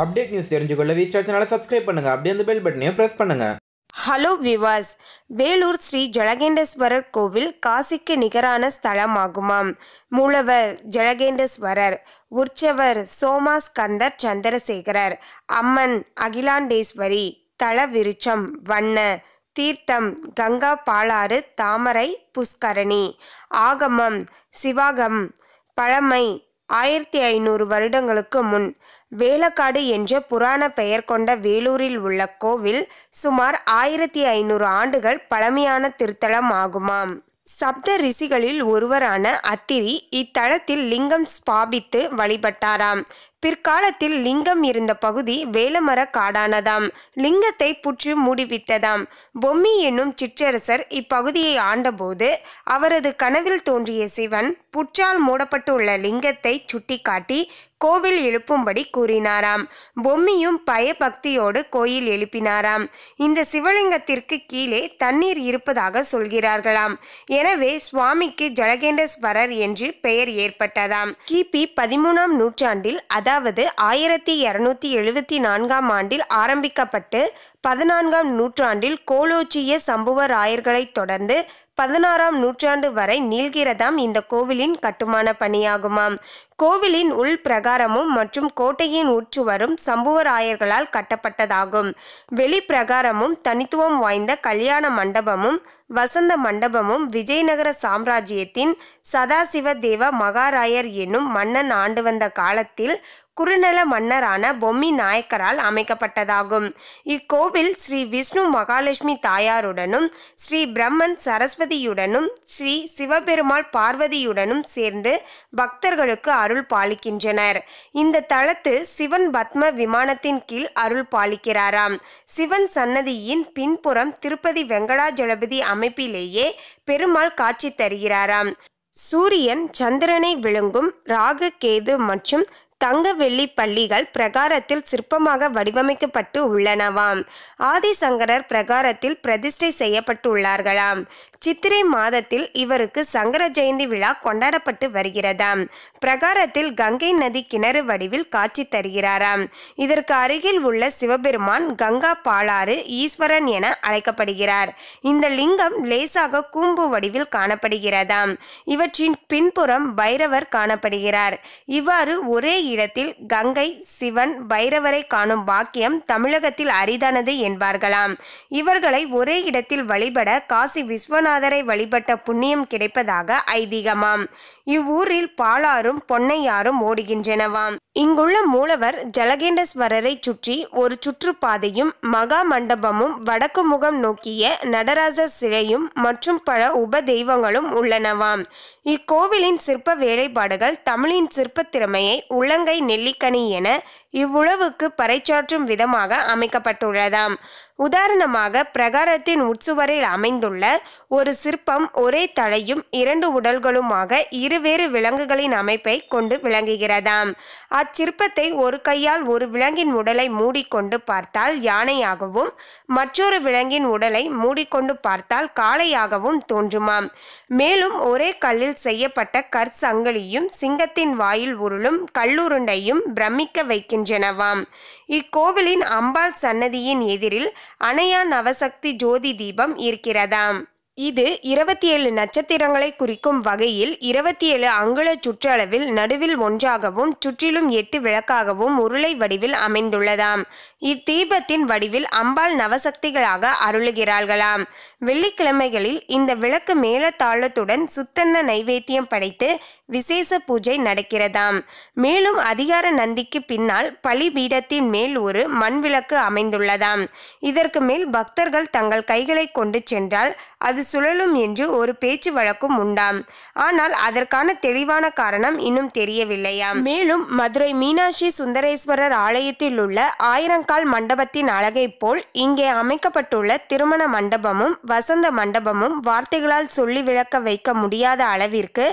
update news தெரிஞ்சுக்கொள்ள V star சேனலை subscribe பண்ணுங்க அப்படியே அந்த பெல் பட்டனையும் பிரஸ் பண்ணுங்க ஹலோ விவாஸ் வேலூர் ஸ்ரீ ஜலகேண்டேஸ்வரர் கோவில் காசிக்கு நிகரான ஸ்தலமாகுமாம் மூலவர் ஜலகேண்டஸ்வரர் உற்சவர் சோமாஸ்கந்தர் சந்திரசேகரர் அம்மன் அகிலாண்டேஸ்வரி தல விருச்சம் வண்ண தீர்த்தம் கங்கா பாலாறு தாமரை புஷ்கரணி ஆகமம் சிவாகம் பழமை ஆயிரத்தி ஐநூறு வருடங்களுக்கு முன் வேலக்காடு என்ற புராண பெயர் கொண்ட வேலூரில் உள்ள கோவில் சுமார் ஆயிரத்தி ஐநூறு ஆண்டுகள் பழமையான திருத்தலம் ஆகுமாம் சப்த ரிஷிகளில் ஒருவரான அத்திரி இத்தலத்தில் லிங்கம் ஸ்பாபித்து வழிபட்டாராம் பிற்காலத்தில் லிங்கம் இருந்த பகுதி வேலமர காடானதாம் லிங்கத்தை புற்று மூடிவிட்டதாம் பொம்மி என்னும் சிற்றரசர் இப்பகுதியை ஆண்டபோது அவரது கனவில் தோன்றிய சிவன் புற்றால் மூடப்பட்டுள்ள லிங்கத்தை சுட்டிக்காட்டி கோவில் எழுப்பும்படி கூறினாராம் பொம்மியும் பயபக்தியோடு கோயில் எழுப்பினாராம் இந்த சிவலிங்கத்திற்கு கீழே தண்ணீர் இருப்பதாக சொல்கிறார்களாம் எனவே சுவாமிக்கு ஜலகேண்டஸ்வரர் என்று பெயர் ஏற்பட்டதாம் கிபி பதிமூணாம் நூற்றாண்டில் அதாவது ஆயிரத்தி இருநூத்தி எழுபத்தி நான்காம் ஆண்டில் ஆரம்பிக்கப்பட்டு பதினான்காம் நூற்றாண்டில் கோலோச்சிய சம்புவராயர்களைத் தொடர்ந்து பதினாறாம் நூற்றாண்டு வரை நீள்கிறதாம் இந்த கோவிலின் கட்டுமான பணியாகுமாம் கோவிலின் உள் பிரகாரமும் மற்றும் கோட்டையின் உட்சுவரும் சம்புவராயர்களால் கட்டப்பட்டதாகும் வெளி பிரகாரமும் தனித்துவம் வாய்ந்த கல்யாண மண்டபமும் வசந்த மண்டபமும் விஜயநகர சாம்ராஜ்யத்தின் சதாசிவ தேவ மகாராயர் என்னும் மன்னன் ஆண்டு வந்த காலத்தில் குறுநல மன்னரான பொம்மி நாயக்கரால் அமைக்கப்பட்டதாகும் இக்கோவில் ஸ்ரீ விஷ்ணு மகாலட்சுமி தாயாருடனும் ஸ்ரீ பிரம்மன் சரஸ்வதியுடனும் ஸ்ரீ சிவபெருமாள் பார்வதியுடனும் சேர்ந்து பக்தர்களுக்கு அருள் பாலிக்கின்றனர் இந்த தளத்து சிவன் பத்ம விமானத்தின் கீழ் அருள் பாலிக்கிறாராம் சிவன் சன்னதியின் பின்புறம் திருப்பதி வெங்கடாஜலபதி அமை அமைப்பிலேயே பெருமாள் காட்சி தருகிறாராம் சூரியன் சந்திரனை விழுங்கும் ராகு கேது மற்றும் தங்க வெள்ளி பள்ளிகள் பிரகாரத்தில் சிற்பமாக வடிவமைக்கப்பட்டு உள்ளனவாம் ஆதிசங்கரர் பிரகாரத்தில் பிரதிஷ்டை செய்யப்பட்டுள்ளார்களாம் சித்திரை மாதத்தில் இவருக்கு சங்கர ஜெயந்தி விழா கொண்டாடப்பட்டு வருகிறதாம் பிரகாரத்தில் கங்கை நதி கிணறு வடிவில் காட்சி தருகிறாராம் இதற்கு அருகில் உள்ள சிவபெருமான் கங்கா பாலாறு ஈஸ்வரன் என அழைக்கப்படுகிறார் இந்த லிங்கம் லேசாக கூம்பு வடிவில் காணப்படுகிறதாம் இவற்றின் பின்புறம் பைரவர் காணப்படுகிறார் இவ்வாறு ஒரே இடத்தில் கங்கை சிவன் பைரவரை காணும் பாக்கியம் தமிழகத்தில் அரிதானது என்பார்களாம் இவர்களை ஒரே இடத்தில் வழிபட காசி விஸ்வநாதரை வழிபட்ட புண்ணியம் கிடைப்பதாக ஐதீகமாம் இவ்வூரில் பாலாறும் பொன்னையாரும் ஓடுகின்றனவாம் இங்குள்ள மூலவர் ஜலகேண்டஸ்வரரை சுற்றி ஒரு சுற்றுப்பாதையும் மகா மண்டபமும் வடக்கு முகம் நோக்கிய நடராஜர் சிலையும் மற்றும் பல உப தெய்வங்களும் உள்ளனவாம் இக்கோவிலின் சிற்ப வேலைப்பாடுகள் தமிழின் சிற்ப திறமையை உள்ளங்கை நெல்லிக்கனி என இவ்வுழவுக்கு பறைச்சாற்றும் விதமாக அமைக்கப்பட்டுள்ளதாம் உதாரணமாக பிரகாரத்தின் உட்சுவரில் அமைந்துள்ள ஒரு சிற்பம் ஒரே தலையும் இரண்டு உடல்களுமாக இருவேறு விலங்குகளின் அமைப்பை கொண்டு விளங்குகிறதாம் அச்சிற்பத்தை ஒரு கையால் ஒரு விலங்கின் உடலை மூடிக்கொண்டு பார்த்தால் யானையாகவும் மற்றொரு விலங்கின் உடலை மூடிக்கொண்டு பார்த்தால் காளையாகவும் தோன்றுமாம் மேலும் ஒரே கல்லில் செய்யப்பட்ட கற்சங்கலியும் சிங்கத்தின் வாயில் உருளும் கல்லுருண்டையும் பிரமிக்க வைக்கின்றனவாம் இக்கோவிலின் அம்பாள் சன்னதியின் எதிரில் அணையா நவசக்தி ஜோதி தீபம் இருக்கிறதாம் இது இருபத்தி ஏழு நட்சத்திரங்களை குறிக்கும் வகையில் இருபத்தி ஏழு அங்குல சுற்றளவில் நடுவில் ஒன்றாகவும் சுற்றிலும் எட்டு விளக்காகவும் உருளை வடிவில் அமைந்துள்ளதாம் இத்தீபத்தின் வடிவில் அம்பாள் நவசக்திகளாக அருளுகிறார்களாம் வெள்ளிக்கிழமைகளில் இந்த விளக்கு மேலத்தாளத்துடன் சுத்தன்ன நைவேத்தியம் படைத்து விசேஷ பூஜை நடக்கிறதாம் மேலும் அதிகார நந்திக்கு பின்னால் பலி பீடத்தின் மேல் ஒரு மண் விளக்கு அமைந்துள்ளதாம் இதற்கு மேல் பக்தர்கள் தங்கள் கைகளை கொண்டு சென்றால் அது அது சுழலும் என்று ஒரு பேச்சு வழக்கும் உண்டாம் ஆனால் அதற்கான தெளிவான காரணம் இன்னும் தெரியவில்லையாம் மேலும் மதுரை மீனாட்சி சுந்தரேஸ்வரர் ஆலயத்தில் உள்ள ஆயிரங்கால் மண்டபத்தின் அழகை போல் இங்கே அமைக்கப்பட்டுள்ள திருமண மண்டபமும் வசந்த மண்டபமும் வார்த்தைகளால் சொல்லி விளக்க வைக்க முடியாத அளவிற்கு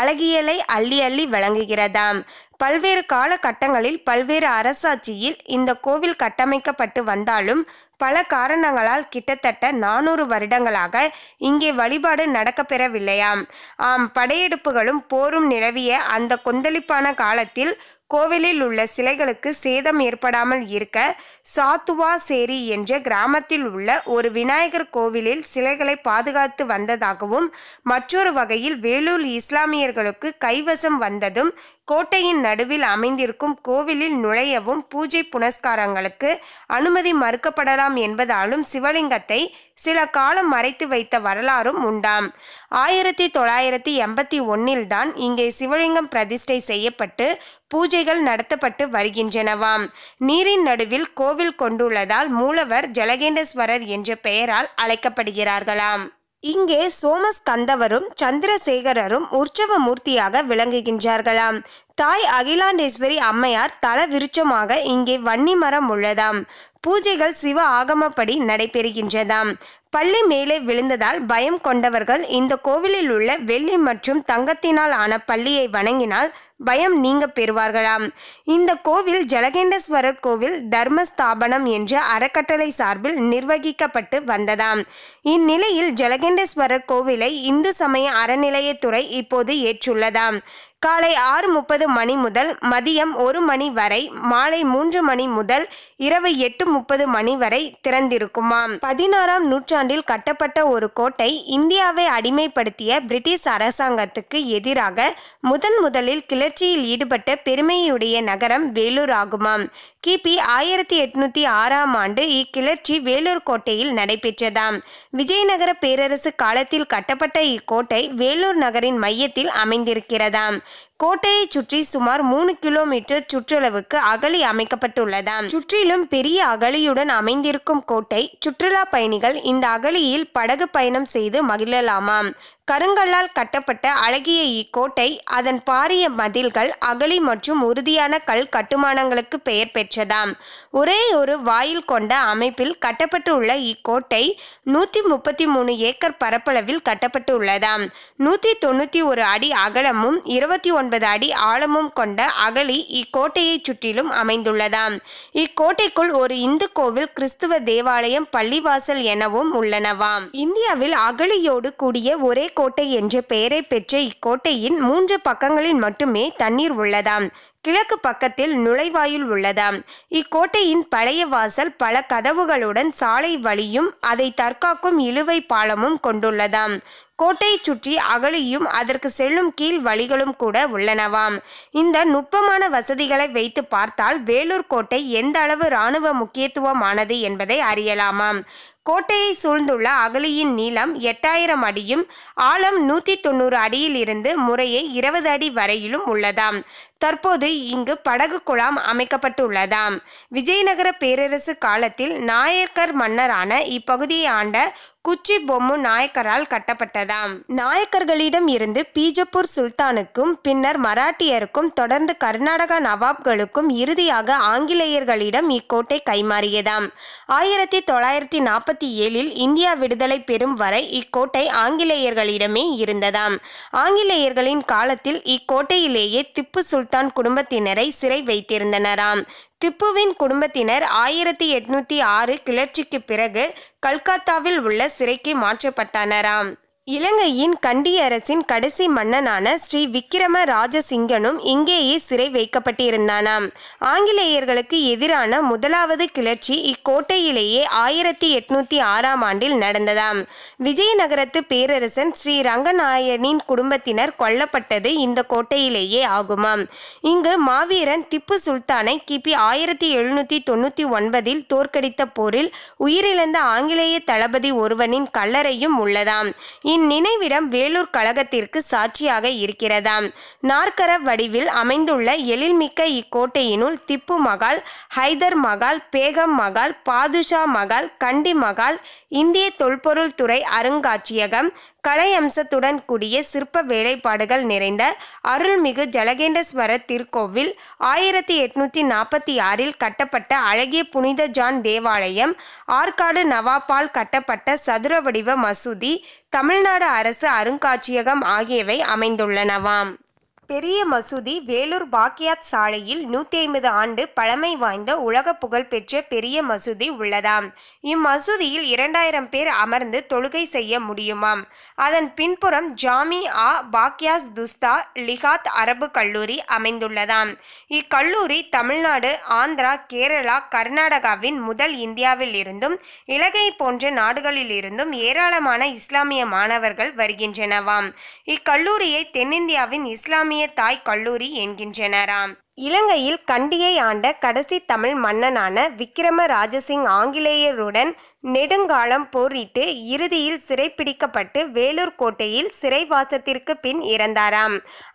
அழகியலை அள்ளி அள்ளி வழங்குகிறதாம் பல்வேறு காலகட்டங்களில் பல்வேறு அரசாட்சியில் இந்த கோவில் கட்டமைக்கப்பட்டு வந்தாலும் பல காரணங்களால் கிட்டத்தட்ட நானூறு வருடங்களாக இங்கே வழிபாடு நடக்கப்பெறவில்லையாம் ஆம் படையெடுப்புகளும் போரும் நிலவிய அந்த கொந்தளிப்பான காலத்தில் கோவிலில் உள்ள சிலைகளுக்கு சேதம் ஏற்படாமல் இருக்க சாத்துவா சேரி என்ற கிராமத்தில் உள்ள ஒரு விநாயகர் கோவிலில் சிலைகளை பாதுகாத்து வந்ததாகவும் மற்றொரு வகையில் வேலூர் இஸ்லாமியர்களுக்கு கைவசம் வந்ததும் கோட்டையின் நடுவில் அமைந்திருக்கும் கோவிலில் நுழையவும் பூஜை புனஸ்காரங்களுக்கு அனுமதி மறுக்கப்படலாம் என்பதாலும் சிவலிங்கத்தை சில காலம் மறைத்து வைத்த வரலாறும் உண்டாம் ஆயிரத்தி தொள்ளாயிரத்தி எண்பத்தி ஒன்னில் தான் இங்கே சிவலிங்கம் பிரதிஷ்டை செய்யப்பட்டு பூஜைகள் நடத்தப்பட்டு வருகின்றனவாம் நீரின் நடுவில் கோவில் கொண்டுள்ளதால் மூலவர் ஜலகேண்டஸ்வரர் என்ற பெயரால் அழைக்கப்படுகிறார்களாம் இங்கே சோமஸ்கந்தவரும் சந்திரசேகரரும் உற்சவ மூர்த்தியாக விளங்குகின்றார்களாம் தாய் அகிலாண்டேஸ்வரி அம்மையார் தல விருட்சமாக இங்கே வன்னி மரம் உள்ளதாம் பூஜைகள் சிவ ஆகமப்படி நடைபெறுகின்றதாம் பள்ளி மேலே விழுந்ததால் பயம் கொண்டவர்கள் இந்த கோவிலில் உள்ள வெள்ளி மற்றும் தங்கத்தினால் ஆன பள்ளியை வணங்கினால் பயம் நீங்க பெறுவார்களாம் இந்த கோவில் ஜலகேண்டஸ்வரர் கோவில் தர்மஸ்தாபனம் என்ற அறக்கட்டளை சார்பில் நிர்வகிக்கப்பட்டு வந்ததாம் இந்நிலையில் ஜலகேண்டஸ்வரர் கோவிலை இந்து சமய அறநிலையத்துறை இப்போது ஏற்றுள்ளதாம் காலை ஆறு முப்பது மணி முதல் மதியம் ஒரு மணி வரை மாலை மூன்று மணி முதல் இரவு எட்டு முப்பது மணி வரை திறந்திருக்குமாம் பதினாறாம் நூற்றாண்டில் கட்டப்பட்ட ஒரு கோட்டை இந்தியாவை அடிமைப்படுத்திய பிரிட்டிஷ் அரசாங்கத்துக்கு எதிராக முதன் முதலில் கிளர்ச்சியில் ஈடுபட்ட பெருமையுடைய நகரம் வேலூர் ஆகுமாம் கிபி ஆயிரத்தி எட்நூத்தி ஆறாம் ஆண்டு இக்கிளர்ச்சி வேலூர் கோட்டையில் நடைபெற்றதாம் விஜயநகர பேரரசு காலத்தில் கட்டப்பட்ட இக்கோட்டை வேலூர் நகரின் மையத்தில் அமைந்திருக்கிறதாம் கோட்டையை சுற்றி சுமார் மூணு கிலோமீட்டர் சுற்றளவுக்கு அகழி அமைக்கப்பட்டுள்ளதாம் சுற்றிலும் பெரிய அகழியுடன் அமைந்திருக்கும் கோட்டை சுற்றுலா பயணிகள் இந்த அகழியில் படகு பயணம் செய்து மகிழலாமாம் கருங்கல்லால் கட்டப்பட்ட அழகிய இக்கோட்டை அதன் பாரிய மதில்கள் அகலி மற்றும் உறுதியான கல் கட்டுமானங்களுக்கு பெயர் பெற்றதாம் ஒரே ஒரு வாயில் கொண்ட அமைப்பில் கட்டப்பட்டுள்ள இக்கோட்டை நூற்றி முப்பத்தி மூணு ஏக்கர் பரப்பளவில் கட்டப்பட்டுள்ளதாம் நூற்றி தொண்ணூற்றி ஒரு அடி அகலமும் இருபத்தி ஒன்பது அடி ஆழமும் கொண்ட அகலி இக்கோட்டையை சுற்றிலும் அமைந்துள்ளதாம் இக்கோட்டைக்குள் ஒரு இந்து கோவில் கிறிஸ்துவ தேவாலயம் பள்ளிவாசல் எனவும் உள்ளனவாம் இந்தியாவில் அகலியோடு கூடிய ஒரே கோட்டை என்ற பெயரை பெற்ற இக்கோட்டையின் மூன்று பக்கங்களில் மட்டுமே தண்ணீர் உள்ளதாம் கிழக்கு பக்கத்தில் நுழைவாயில் உள்ளதாம் இக்கோட்டையின் பழைய வாசல் பல கதவுகளுடன் சாலை வழியும் அதை தற்காக்கும் இழுவை பாலமும் கொண்டுள்ளதாம் கோட்டையை சுற்றி அகழியும் அதற்கு செல்லும் கீழ் வழிகளும் கூட உள்ளனவாம் இந்த நுட்பமான வசதிகளை வைத்து பார்த்தால் வேலூர் கோட்டை எந்த அளவு இராணுவ முக்கியத்துவமானது என்பதை அறியலாமாம் கோட்டையை சூழ்ந்துள்ள அகலியின் நீளம் எட்டாயிரம் அடியும் ஆழம் நூற்றி தொண்ணூறு அடியிலிருந்து முறையே இருபது அடி வரையிலும் உள்ளதாம் தற்போது இங்கு படகு குழாம் அமைக்கப்பட்டுள்ளதாம் விஜயநகர பேரரசு காலத்தில் நாயக்கர் மன்னரான இப்பகுதியை ஆண்ட குச்சி பொம்மு நாயக்கரால் கட்டப்பட்டதாம் நாயக்கர்களிடம் இருந்து பீஜப்பூர் சுல்தானுக்கும் பின்னர் மராட்டியருக்கும் தொடர்ந்து கர்நாடக நவாப்களுக்கும் இறுதியாக ஆங்கிலேயர்களிடம் இக்கோட்டை கைமாறியதாம் ஆயிரத்தி தொள்ளாயிரத்தி நாற்பத்தி ஏழில் இந்தியா விடுதலை பெறும் வரை இக்கோட்டை ஆங்கிலேயர்களிடமே இருந்ததாம் ஆங்கிலேயர்களின் காலத்தில் இக்கோட்டையிலேயே திப்பு சுல்தான் சுல்தான் குடும்பத்தினரை சிறை வைத்திருந்தனராம் திப்புவின் குடும்பத்தினர் ஆயிரத்தி எட்நூத்தி ஆறு கிளர்ச்சிக்கு பிறகு கல்கத்தாவில் உள்ள சிறைக்கு மாற்றப்பட்டனராம் இலங்கையின் கண்டி அரசின் கடைசி மன்னனான ஸ்ரீ விக்கிரம ராஜசிங்கனும் இங்கேயே சிறை வைக்கப்பட்டிருந்தானாம் ஆங்கிலேயர்களுக்கு எதிரான முதலாவது கிளர்ச்சி இக்கோட்டையிலேயே ஆயிரத்தி எட்நூத்தி ஆறாம் ஆண்டில் நடந்ததாம் விஜயநகரத்து பேரரசன் ஸ்ரீ ரங்கநாயனின் குடும்பத்தினர் கொல்லப்பட்டது இந்த கோட்டையிலேயே ஆகுமாம் இங்கு மாவீரன் திப்பு சுல்தானை கிபி ஆயிரத்தி எழுநூத்தி தொண்ணூற்றி ஒன்பதில் தோற்கடித்த போரில் உயிரிழந்த ஆங்கிலேய தளபதி ஒருவனின் கல்லறையும் உள்ளதாம் இந்நினைவிடம் வேலூர் கழகத்திற்கு சாட்சியாக இருக்கிறதாம் நாற்கர வடிவில் அமைந்துள்ள எழில்மிக்க இக்கோட்டையினுள் திப்பு மகால் ஹைதர் மகால் பேகம் மகால் பாதுஷா மகால் கண்டி மகால் இந்திய தொல்பொருள் துறை அருங்காட்சியகம் கலை அம்சத்துடன் கூடிய சிற்ப வேலைப்பாடுகள் நிறைந்த அருள்மிகு ஜலகேண்டஸ்வர திருக்கோவில் ஆயிரத்தி எட்நூற்றி நாற்பத்தி ஆறில் கட்டப்பட்ட அழகிய புனித ஜான் தேவாலயம் ஆற்காடு நவாப்பால் கட்டப்பட்ட சதுர வடிவ மசூதி தமிழ்நாடு அரசு அருங்காட்சியகம் ஆகியவை அமைந்துள்ளனவாம் பெரிய மசூதி வேலூர் பாக்கியாத் சாலையில் நூற்றி ஐம்பது ஆண்டு பழமை வாய்ந்த உலக புகழ்பெற்ற பெரிய மசூதி உள்ளதாம் இம்மசூதியில் இரண்டாயிரம் பேர் அமர்ந்து தொழுகை செய்ய முடியுமாம் அதன் பின்புறம் ஜாமி ஆ பாக்யாஸ் துஸ்தா லிஹாத் அரபு கல்லூரி அமைந்துள்ளதாம் இக்கல்லூரி தமிழ்நாடு ஆந்திரா கேரளா கர்நாடகாவின் முதல் இந்தியாவில் இருந்தும் இலங்கை போன்ற நாடுகளில் இருந்தும் ஏராளமான இஸ்லாமிய மாணவர்கள் வருகின்றனவாம் இக்கல்லூரியை தென்னிந்தியாவின் இஸ்லாமிய இஸ்லாமிய தாய் கல்லூரி என்கின்றனராம் இலங்கையில் கண்டியை ஆண்ட கடைசி தமிழ் மன்னனான விக்கிரம ராஜசிங் ஆங்கிலேயருடன் நெடுங்காலம் போரிட்டு இறுதியில் சிறைப்பிடிக்கப்பட்டு வேலூர் கோட்டையில் சிறைவாசத்திற்கு பின் இறந்தாராம்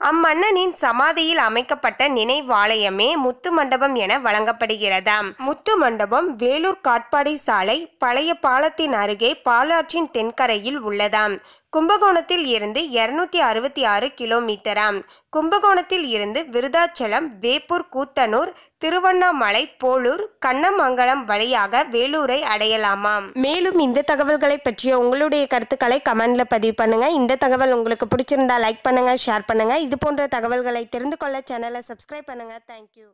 அம்மன்னனின் சமாதியில் அமைக்கப்பட்ட நினைவாலயமே முத்து மண்டபம் என வழங்கப்படுகிறதாம் முத்து மண்டபம் வேலூர் காட்பாடி சாலை பழைய பாலத்தின் அருகே பாலாற்றின் தென்கரையில் உள்ளதாம் கும்பகோணத்தில் இருந்து இருநூத்தி அறுபத்தி ஆறு கிலோமீட்டராம் கும்பகோணத்தில் இருந்து விருதாச்சலம் வேப்பூர் கூத்தனூர் திருவண்ணாமலை போலூர் கண்ணமங்கலம் வழியாக வேலூரை அடையலாமாம் மேலும் இந்த தகவல்களை பற்றிய உங்களுடைய கருத்துக்களை கமெண்ட்ல பதிவு பண்ணுங்க இந்த தகவல் உங்களுக்கு பிடிச்சிருந்தா லைக் பண்ணுங்க ஷேர் பண்ணுங்க இது போன்ற தகவல்களை தெரிந்து கொள்ள சேனலை சப்ஸ்கிரைப் பண்ணுங்க தேங்க்யூ